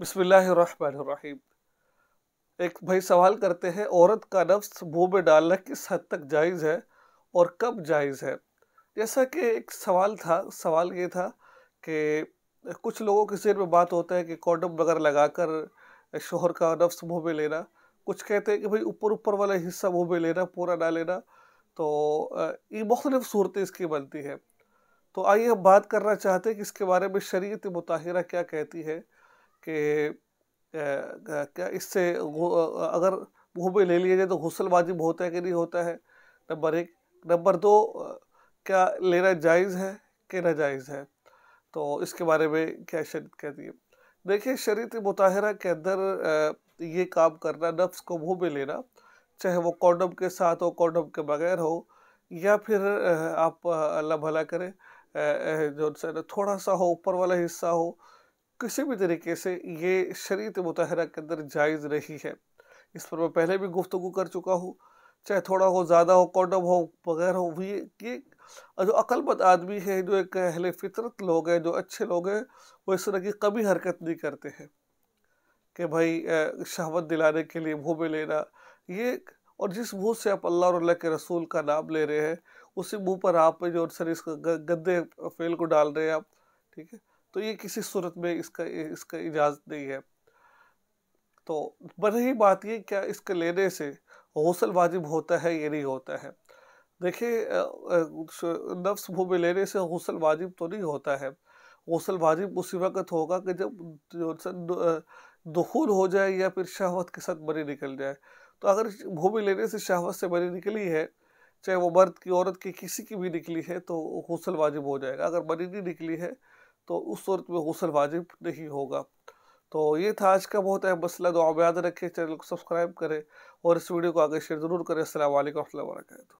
बिस्मिल्लाहिर्रहमानिर्रहीम एक भाई सवाल करते हैं औरत का नफ्स मुंह में डालना किस हद तक जायज़ है और कब जायज़ है जैसा कि एक सवाल था सवाल ये था कि कुछ लोगों के सिर में बात होता है कि कॉडम वगैरह लगाकर शोहर का नफ्स मुंह में लेना कुछ कहते हैं कि भाई ऊपर ऊपर वाला हिस्सा मुंह में लेना पूरा ना लेना तो ये मुख्तलिफ सूरतें इसकी बनती हैं तो आइए हम बात करना चाहते हैं कि इसके बारे में शरीत मुताहरा क्या कहती है कि इससे अगर मुँह में ले लिया जाए तो घुसलबाजी होता है कि नहीं होता है नंबर एक नंबर दो क्या लेना जायज़ है कि नाजायज़ है तो इसके बारे में क्या शरीत कहती है देखिए शरीत मुताहरा के अंदर ये काम करना नफ्स को मुँह में लेना चाहे वो कॉन्डम के साथ हो कॉन्डम के बगैर हो या फिर आप अल्लाह भला करें जो थोड़ा सा हो ऊपर वाला हिस्सा हो किसी भी तरीके से ये शरीत मतहरा के अंदर जायज़ नहीं है इस पर मैं पहले भी गुफ्तु कर चुका हूँ चाहे थोड़ा हो ज़्यादा हो कॉन्डम हो वगैरह हो ये ये जो अकलमंद आदमी है जो एक अहल फितरत लोग हैं जो अच्छे लोग हैं वो इस तरह की कभी हरकत नहीं करते हैं कि भाई शहवत दिलाने के लिए मुँह में लेना ये और जिस मुँह से आप अल्लाह और के रसूल का नाम ले रहे हैं उसी मुँह पर आप जो सर इस गंदे फेल को डाल रहे हैं आप ठीक है तो ये किसी सूरत में इसका इसका इजाज़त नहीं है तो बन ही बात ये क्या इसके लेने से गौसल वाजिब होता है ये नहीं होता है देखिए नफ्स भूमि लेने से गौसल वाजिब तो नहीं होता है गौसल वाजिब उसी वक़्त होगा कि जब दखूल हो जाए या फिर शहवत के साथ मरी निकल जाए तो अगर भूमि लेने से शहवत से मरी निकली है चाहे वो मर्द की औरत की किसी की भी निकली है तो गौसल वाजिब हो जाएगा अगर मरी नहीं निकली है तो उस सूरत में गसल वाजिब नहीं होगा तो ये था आज का बहुत अहम मसला तो आप याद रखें चैनल को सब्सक्राइब करें और इस वीडियो को आगे शेयर ज़रूर करें असल वरक